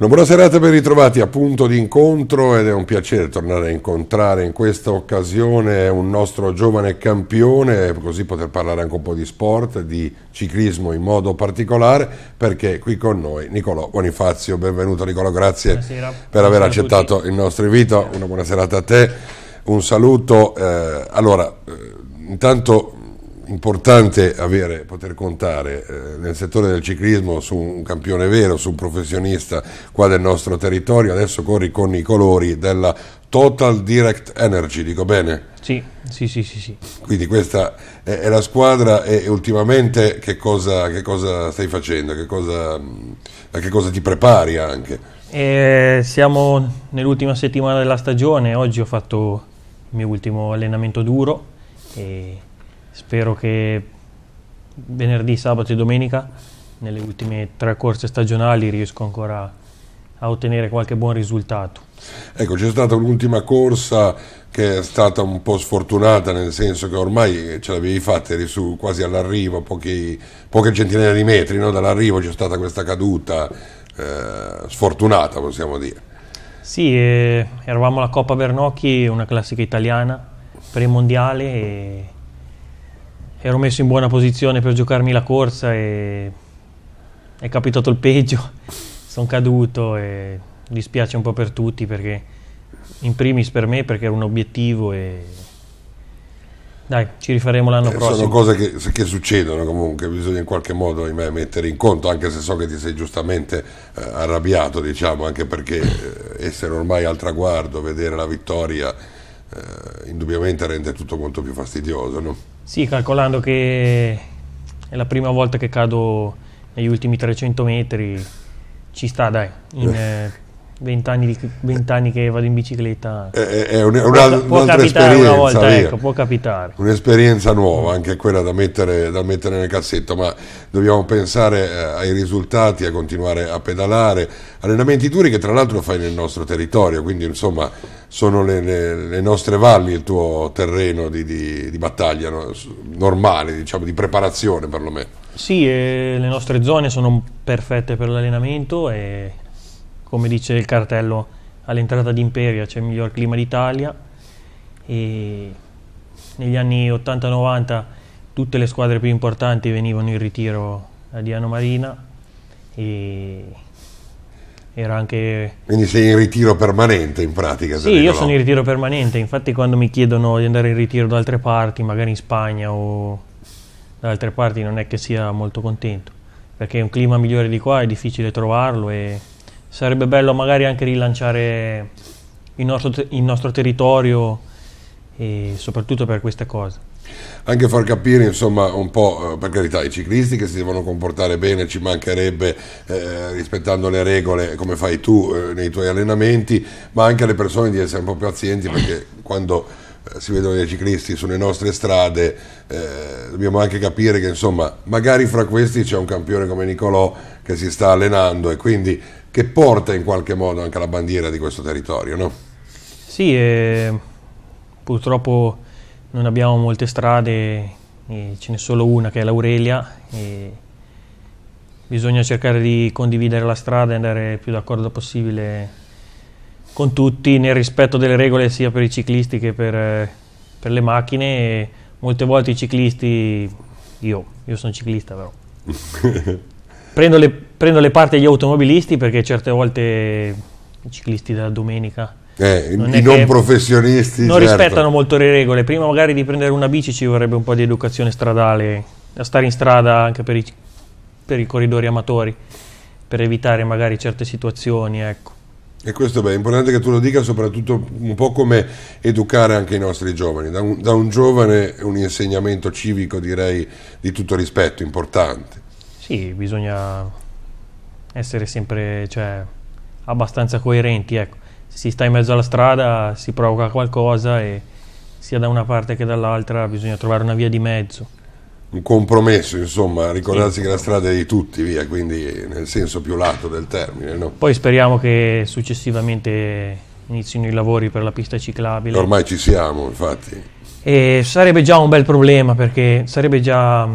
Una buona serata ben ritrovati a punto d'incontro ed è un piacere tornare a incontrare in questa occasione un nostro giovane campione, così poter parlare anche un po' di sport, di ciclismo in modo particolare, perché qui con noi Nicolò Bonifazio. Benvenuto Nicolò, grazie Buonasera. per aver accettato il nostro invito. Una buona serata a te, un saluto. Eh, allora, eh, intanto importante avere, poter contare eh, nel settore del ciclismo su un campione vero, su un professionista qua del nostro territorio, adesso corri con i colori della Total Direct Energy, dico bene? Sì, sì, sì, sì. sì. Quindi questa è, è, la squadra e, ultimamente che cosa, che cosa, stai facendo, che cosa, mm, a che cosa ti prepari anche? Eh, siamo nell'ultima settimana della stagione, oggi ho fatto il mio ultimo allenamento duro e Spero che venerdì, sabato e domenica, nelle ultime tre corse stagionali, riesco ancora a ottenere qualche buon risultato. Ecco, c'è stata un'ultima corsa che è stata un po' sfortunata, nel senso che ormai ce l'avevi fatta, eri su quasi all'arrivo, poche centinaia di metri no? dall'arrivo c'è stata questa caduta eh, sfortunata, possiamo dire. Sì, eh, eravamo alla Coppa Bernocchi, una classica italiana, premondiale e ero messo in buona posizione per giocarmi la corsa e è capitato il peggio, sono caduto e dispiace un po' per tutti perché in primis per me perché era un obiettivo e dai, ci rifaremo l'anno eh, prossimo. Sono cose che, che, succedono comunque, bisogna in qualche modo ahimè, mettere in conto, anche se so che ti sei giustamente eh, arrabbiato, diciamo, anche perché eh, essere ormai al traguardo, vedere la vittoria, eh, indubbiamente rende tutto molto più fastidioso. No? Sì, calcolando che è la prima volta che cado negli ultimi 300 metri, ci sta dai, in eh. Eh, vent'anni, vent'anni che vado in bicicletta. È, eh, eh, è, un, è una, può, può capitare una volta, ecco, può capitare. Un'esperienza nuova, anche quella da mettere, da mettere, nel cassetto, ma dobbiamo pensare eh, ai risultati, a continuare a pedalare. Allenamenti duri che tra l'altro fai nel nostro territorio, quindi insomma sono le, le, le nostre valli il tuo terreno di, di, di battaglia no? normale, diciamo, di preparazione perlomeno. Sì, eh, le nostre zone sono perfette per l'allenamento e come dice il cartello all'entrata di Imperia c'è il miglior clima d'Italia e negli anni 80-90 tutte le squadre più importanti venivano in ritiro a Diano Marina e era anche... Quindi sei in ritiro permanente in pratica? Sì, io sono in ritiro permanente, infatti quando mi chiedono di andare in ritiro da altre parti, magari in Spagna o da altre parti non è che sia molto contento, perché un clima migliore di qua è difficile trovarlo e sarebbe bello magari anche rilanciare il nostro, il nostro territorio soprattutto per queste cose. Anche far capire, insomma, un po' eh, per carità, i ciclisti che si devono comportare bene, ci mancherebbe eh, eh, rispettando le regole come fai tu eh, nei tuoi allenamenti, ma anche alle persone di essere un po' più pazienti perché quando eh, si vedono dei ciclisti sulle nostre strade eh, dobbiamo anche capire che insomma magari fra questi c'è un campione come Nicolò che si sta allenando e quindi che porta in qualche modo anche la bandiera di questo territorio, no? Sì, eh, purtroppo non abbiamo molte strade, eh, ce n'è solo una che è l'Aurelia. E bisogna cercare di condividere la strada e andare più d'accordo possibile con tutti nel rispetto delle regole sia per i ciclisti che per, per le macchine. E molte volte i ciclisti, io, io sono ciclista però. prendo le, prendo le parti agli automobilisti perché certe volte i ciclisti della domenica eh, non i non professionisti non certo. rispettano molto le regole prima magari di prendere una bici ci vorrebbe un po' di educazione stradale a stare in strada anche per i, per i corridori amatori per evitare magari certe situazioni ecco e questo beh, è importante che tu lo dica, soprattutto un po' come educare anche i nostri giovani. Da un, da un giovane un insegnamento civico, direi, di tutto rispetto, importante. Sì, bisogna essere sempre cioè, abbastanza coerenti. Ecco. Se si sta in mezzo alla strada si provoca qualcosa e sia da una parte che dall'altra bisogna trovare una via di mezzo. Un compromesso, insomma, ricordarsi sì. che la strada è di tutti, via, quindi nel senso più lato del termine. No? Poi speriamo che successivamente inizino i lavori per la pista ciclabile. Ormai ci siamo, infatti. E sarebbe già un bel problema perché sarebbe già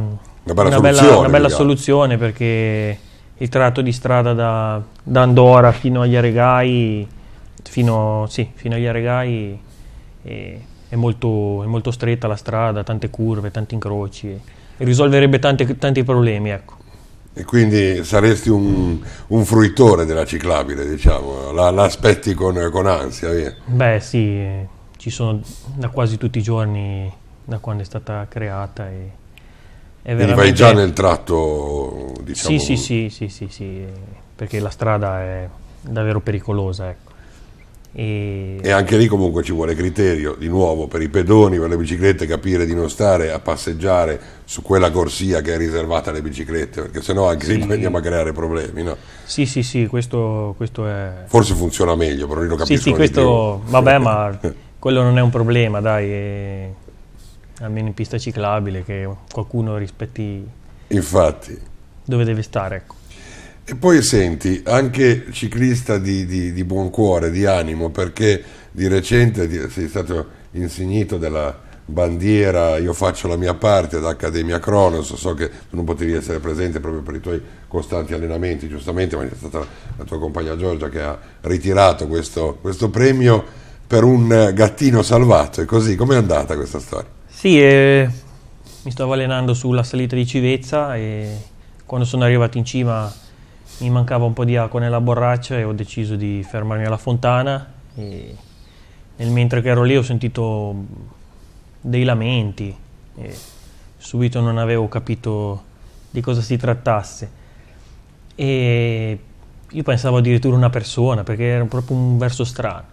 una bella, una soluzione, una bella diciamo. soluzione, perché il tratto di strada da, da Andorra fino agli Aregai, fino, sì, fino agli Aregai è, è, molto, è, molto, stretta la strada, tante curve, tanti incroci, e risolverebbe tante, tanti problemi. Ecco. E quindi saresti un, un, fruitore della ciclabile, diciamo, la, la con, con, ansia. Via. Beh sì, ci sono da quasi tutti i giorni da quando è stata creata. E veramente... vai già nel tratto, diciamo... Sì, sì, sì, sì, sì, perché la strada è davvero pericolosa, ecco. E... e... anche lì comunque ci vuole criterio, di nuovo per i pedoni, per le biciclette, capire di non stare a passeggiare su quella corsia che è riservata alle biciclette, perché sennò anche sì. lì andiamo a creare problemi, no? Sì, sì, sì, questo, questo è... Forse funziona meglio, però io lo capisco. Sì, sì, questo... Vabbè, ma quello non è un problema, dai. E almeno in pista ciclabile, che qualcuno rispetti Infatti. dove deve stare. Ecco. E poi senti, anche ciclista di, di, di, buon cuore, di animo, perché di recente sei stato insignito della bandiera Io faccio la mia parte da Accademia Cronos, so che tu non potevi essere presente proprio per i tuoi costanti allenamenti, giustamente, ma è stata la tua compagna Giorgia che ha ritirato questo, questo premio per un gattino salvato. E così, com'è andata questa storia? Sì, eh, mi stavo allenando sulla salita di Civezza e quando sono arrivato in cima mi mancava un po' di acqua nella borraccia e ho deciso di fermarmi alla fontana e nel mentre che ero lì ho sentito dei lamenti e subito non avevo capito di cosa si trattasse e io pensavo addirittura una persona perché era proprio un verso strano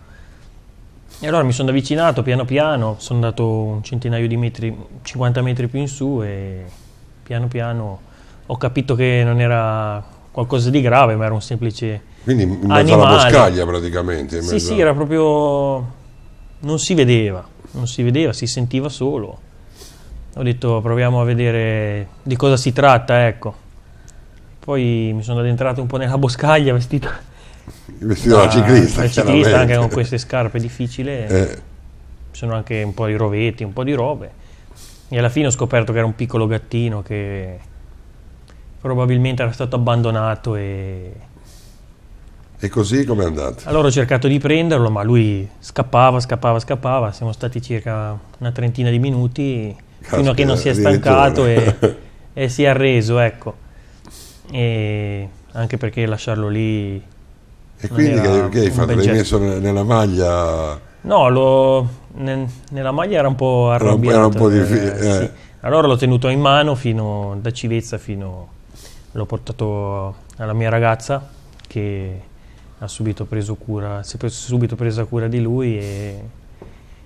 e allora mi sono avvicinato piano piano, sono andato un centinaio di metri, 50 metri più in su e piano piano ho capito che non era qualcosa di grave, ma era un semplice Quindi in mezzo animale. alla boscaglia praticamente. Sì, sì, era proprio... non si vedeva, non si vedeva, si sentiva solo. Ho detto proviamo a vedere di cosa si tratta, ecco. Poi mi sono addentrato un po' nella boscaglia vestito vestito da, ciclista. Da ciclista anche con queste scarpe difficili, eh. eh. sono anche un po' di rovetti, un po' di robe. E alla fine ho scoperto che era un piccolo gattino che probabilmente era stato abbandonato e... E così è andato? Allora ho cercato di prenderlo, ma lui scappava, scappava, scappava. Siamo stati circa una trentina di minuti Caspera, fino a che non si è stancato e, e si è arreso, ecco. E anche perché lasciarlo lì e quindi che, che hai fatto? L'hai messo nella maglia? No, lo, nel, nella maglia era un po' arrabbiato. Era un po', era un Eh, sì. Eh. Allora l'ho tenuto in mano fino, da civezza fino... L'ho portato alla mia ragazza che ha subito preso cura, si è subito presa cura di lui e,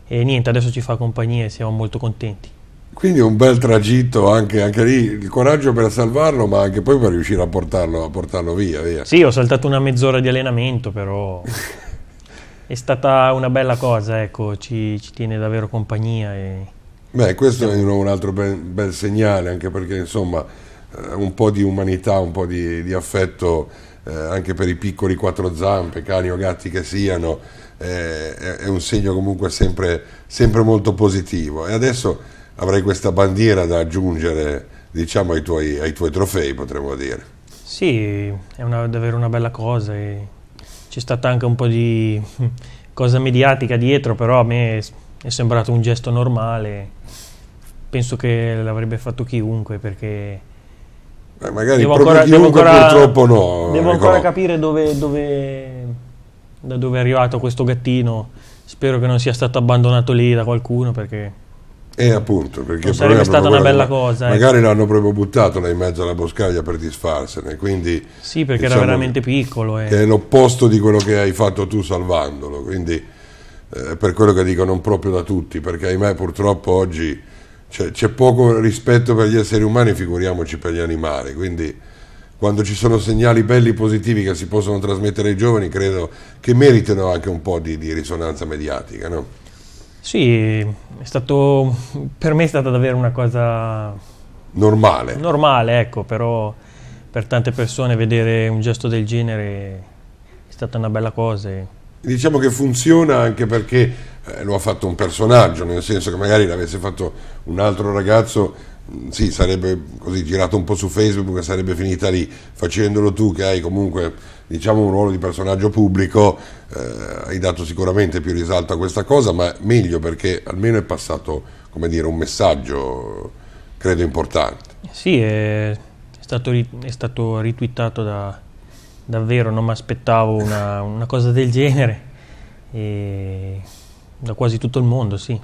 e niente, adesso ci fa compagnia e siamo molto contenti. Quindi un bel tragitto anche, anche, lì, il coraggio per salvarlo, ma anche poi per riuscire a portarlo, a portarlo via, via, Sì, ho saltato una mezz'ora di allenamento, però è stata una bella cosa, ecco, ci, ci tiene davvero compagnia. E... Beh, questo è un altro bel, bel, segnale, anche perché insomma eh, un po' di umanità, un po' di, di affetto eh, anche per i piccoli quattro zampe, cani o gatti che siano, eh, è, è, un segno comunque sempre, sempre molto positivo. E adesso avrai questa bandiera da aggiungere diciamo, ai, tuoi, ai tuoi trofei, potremmo dire. Sì, è una, davvero una bella cosa. c'è stata anche un po' di cosa mediatica dietro, però a me è sembrato un gesto normale. Penso che l'avrebbe fatto chiunque perché... Beh, magari devo ancora, chiunque, devo ancora, purtroppo no. Devo ecco. ancora capire dove, dove, da dove è arrivato questo gattino. Spero che non sia stato abbandonato lì da qualcuno perché eh, appunto, perché non sarebbe stata una bella cosa. Magari eh. l'hanno proprio buttato in mezzo alla boscaglia per disfarsene. Quindi, sì, perché diciamo, era veramente piccolo. Eh. È l'opposto di quello che hai fatto tu salvandolo. Quindi, eh, per quello che dico, non proprio da tutti, perché ahimè, purtroppo oggi c'è, c'è poco rispetto per gli esseri umani, figuriamoci per gli animali. Quindi, quando ci sono segnali belli positivi che si possono trasmettere ai giovani, credo che meritino anche un po' di, di risonanza mediatica, no? Sì, stato, per me è stata davvero una cosa... Normale. Normale, ecco, però per tante persone vedere un gesto del genere è stata una bella cosa. Diciamo che funziona anche perché eh, lo ha fatto un personaggio, nel senso che magari l'avesse fatto un altro ragazzo mm, sì, sarebbe così girato un po' su Facebook sarebbe finita lì. Facendolo tu che hai comunque diciamo, un ruolo di personaggio pubblico, eh, hai dato sicuramente più risalto a questa cosa, ma meglio perché almeno è passato dire, un messaggio, credo, importante. Sì, è stato, è stato ritwittato da, davvero, non mi aspettavo una, una, cosa del genere, e da quasi tutto il mondo, sì.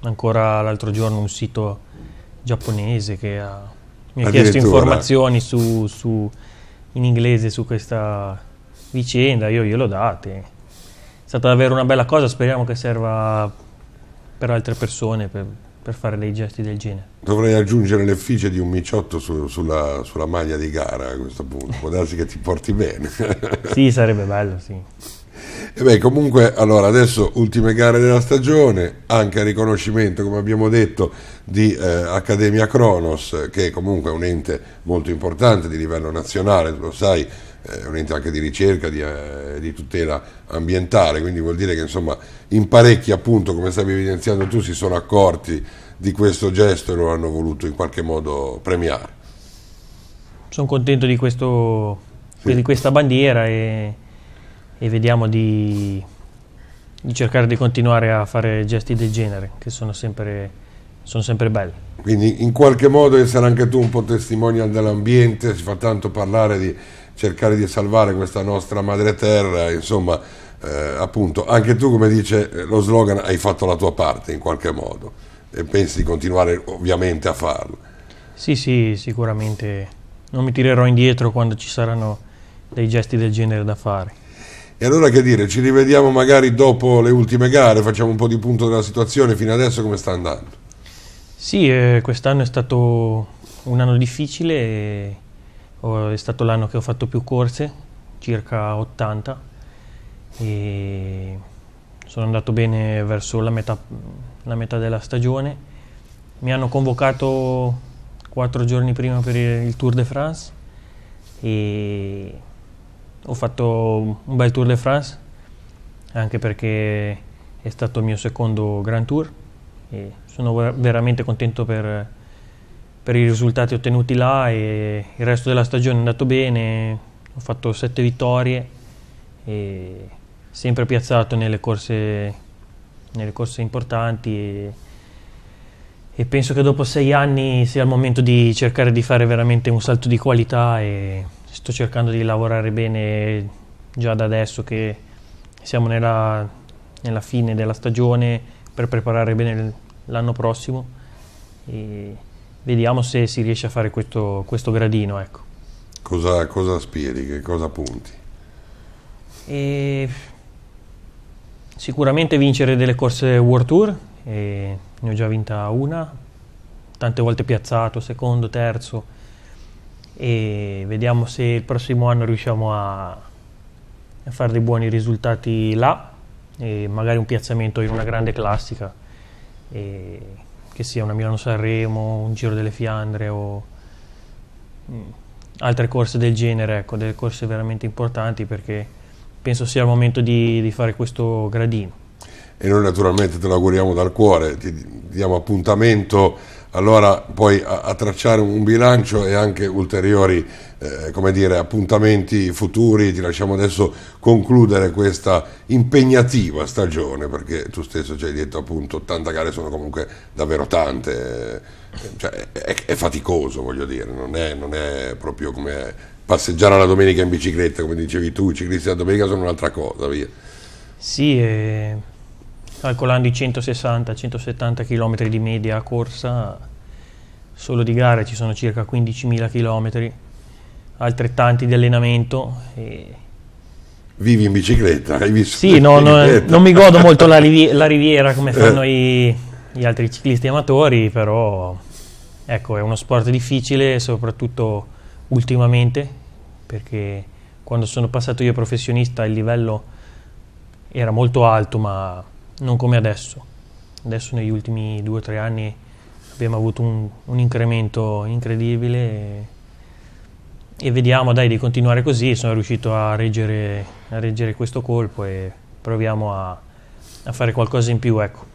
Ancora l'altro giorno un sito giapponese che ha, mi ha chiesto informazioni su, su in inglese su questa vicenda, io glielo date. È stata davvero una bella cosa, speriamo che serva per altre persone, per, per fare dei gesti del genere. Dovrei aggiungere l'effigie di un miciotto su, sulla, sulla, maglia di gara a questo punto, può darsi che ti porti bene. sì, sarebbe bello, sì. E beh, comunque, allora, adesso ultime gare della stagione, anche a riconoscimento, come abbiamo detto, di eh, Accademia Cronos, che è comunque un ente molto importante di livello nazionale, lo sai, eh, è un ente anche di ricerca, di, eh, di, tutela ambientale, quindi vuol dire che insomma in parecchi appunto, come stavi evidenziando tu, si sono accorti di questo gesto e lo hanno voluto in qualche modo premiare. Sono contento di, questo, sì. di questa bandiera e e vediamo di, di, cercare di continuare a fare gesti del genere, che sono sempre, sono sempre belli. Quindi in qualche modo essere anche tu un po' testimonial dell'ambiente, si fa tanto parlare di cercare di salvare questa nostra madre terra, insomma, eh, appunto, anche tu come dice eh, lo slogan hai fatto la tua parte in qualche modo e pensi di continuare ovviamente a farlo. Sì, sì, sicuramente non mi tirerò indietro quando ci saranno dei gesti del genere da fare. E allora che dire, ci rivediamo magari dopo le ultime gare, facciamo un po' di punto della situazione fino adesso come sta andando. Sì, eh, quest'anno è stato un anno difficile, ho, è stato l'anno che ho fatto più corse, circa 80, e sono andato bene verso la metà, la metà della stagione. Mi hanno convocato quattro giorni prima per il Tour de France e ho fatto un bel Tour de France, anche perché è stato il mio secondo Grand Tour e sono veramente contento per, per, i risultati ottenuti là e il resto della stagione è andato bene, ho fatto sette vittorie e sempre piazzato nelle corse, nelle corse importanti e, e, penso che dopo sei anni sia il momento di cercare di fare veramente un salto di qualità e, sto cercando di lavorare bene già da adesso che siamo nella, nella fine della stagione per preparare bene l'anno prossimo e vediamo se si riesce a fare questo, questo gradino. Ecco. Cosa, cosa aspiri, che cosa punti? E sicuramente vincere delle corse World Tour, ne ho già vinta una, tante volte piazzato, secondo, terzo e vediamo se il prossimo anno riusciamo a, a fare dei buoni risultati là e magari un piazzamento in una grande classica e, che sia una Milano-Sanremo, un Giro delle Fiandre o mh, mm, altre corse del genere, ecco, delle corse veramente importanti perché penso sia il momento di, di fare questo gradino. E noi naturalmente te lo auguriamo dal cuore, ti diamo appuntamento allora poi a, a tracciare un bilancio e anche ulteriori eh, dire, appuntamenti futuri. Ti lasciamo adesso concludere questa impegnativa stagione, perché tu stesso ci hai detto appunto 80 gare sono comunque davvero tante, eh, cioè, è, è, faticoso voglio dire, non è, non è proprio come passeggiare la domenica in bicicletta, come dicevi tu, i ciclisti la domenica sono un'altra cosa, via. Sì, eh, calcolando i 160-170 km di media corsa, solo di gare ci sono circa 15.000 km, altrettanti di allenamento. Vivi in bicicletta? Hai visto sì, no, no, non mi godo molto la, la riviera come eh. fanno i, gli altri ciclisti amatori, però ecco, è uno sport difficile, soprattutto ultimamente, perché quando sono passato io professionista il livello era molto alto, ma non come adesso. Adesso negli ultimi due o tre anni abbiamo avuto un, un incremento incredibile e, e, vediamo dai di continuare così. Sono riuscito a reggere, a reggere questo colpo e proviamo a, a fare qualcosa in più. Ecco.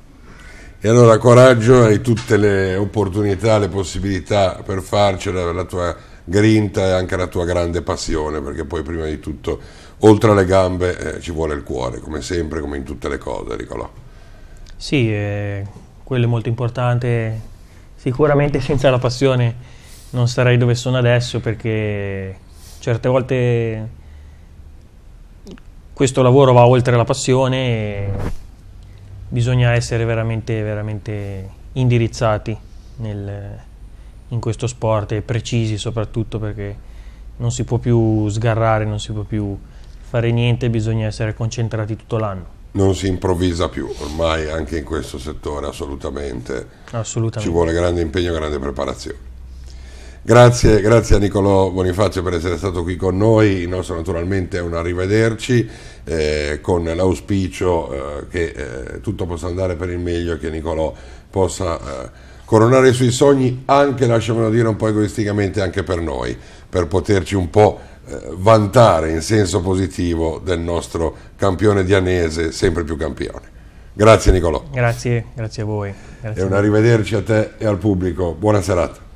E allora coraggio, hai tutte le opportunità, le possibilità per farcela, la tua grinta e anche la tua grande passione, perché poi prima di tutto, oltre alle gambe, eh, ci vuole il cuore, come sempre, come in tutte le cose, Nicolò. Sì, eh, quello è molto importante. Sicuramente senza la passione non sarei dove sono adesso, perché certe volte questo lavoro va oltre la passione e bisogna essere veramente, veramente indirizzati nel in questo sport e precisi soprattutto perché non si può più sgarrare, non si può più fare niente, bisogna essere concentrati tutto l'anno. Non si improvvisa più, ormai anche in questo settore assolutamente. assolutamente. Ci vuole grande impegno, grande preparazione. Grazie, grazie a Nicolò Bonifacio per essere stato qui con noi, il nostro naturalmente è un arrivederci eh, con l'auspicio eh, che eh, tutto possa andare per il meglio e che Nicolò possa eh, coronare i suoi sogni anche, lasciamelo dire un po' egoisticamente, anche per noi, per poterci un po' eh, vantare in senso positivo del nostro campione dianese, sempre più campione. Grazie Nicolò. Grazie, grazie a voi. Grazie e un arrivederci a te e al pubblico. Buona serata.